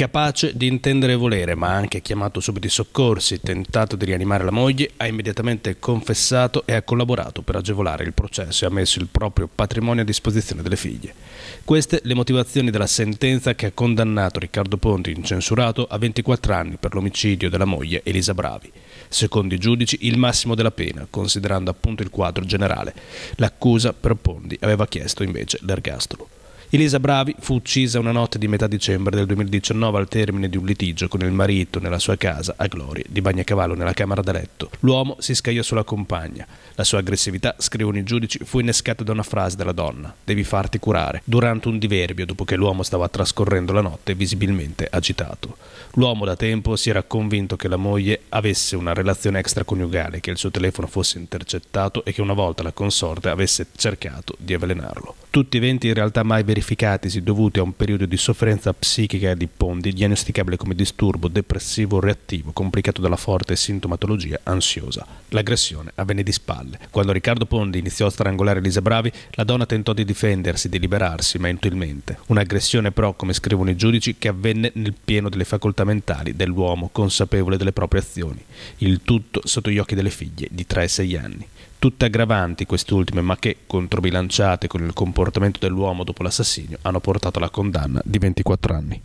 Capace di intendere e volere, ma ha anche chiamato subito i soccorsi, tentato di rianimare la moglie, ha immediatamente confessato e ha collaborato per agevolare il processo e ha messo il proprio patrimonio a disposizione delle figlie. Queste le motivazioni della sentenza che ha condannato Riccardo Ponti, incensurato, a 24 anni per l'omicidio della moglie Elisa Bravi. Secondo i giudici il massimo della pena, considerando appunto il quadro generale. L'accusa per Pondi aveva chiesto invece l'ergastolo. Elisa Bravi fu uccisa una notte di metà dicembre del 2019 al termine di un litigio con il marito nella sua casa a Glorie di Bagnacavallo nella camera da letto. L'uomo si scagliò sulla compagna. La sua aggressività, scrivono i giudici, fu innescata da una frase della donna: "Devi farti curare" durante un diverbio dopo che l'uomo stava trascorrendo la notte visibilmente agitato. L'uomo da tempo si era convinto che la moglie avesse una relazione extraconiugale, che il suo telefono fosse intercettato e che una volta la consorte avesse cercato di avvelenarlo tutti eventi in realtà mai verificatisi dovuti a un periodo di sofferenza psichica di Pondi, diagnosticabile come disturbo depressivo reattivo, complicato dalla forte sintomatologia ansiosa. L'aggressione avvenne di spalle. Quando Riccardo Pondi iniziò a strangolare Elisa Bravi, la donna tentò di difendersi, di liberarsi, ma inutilmente. Un'aggressione però, come scrivono i giudici, che avvenne nel pieno delle facoltà mentali dell'uomo consapevole delle proprie azioni. Il tutto sotto gli occhi delle figlie di 3 e 6 anni tutte aggravanti queste ultime, ma che, controbilanciate con il comportamento dell'uomo dopo l'assassinio, hanno portato alla condanna di 24 anni.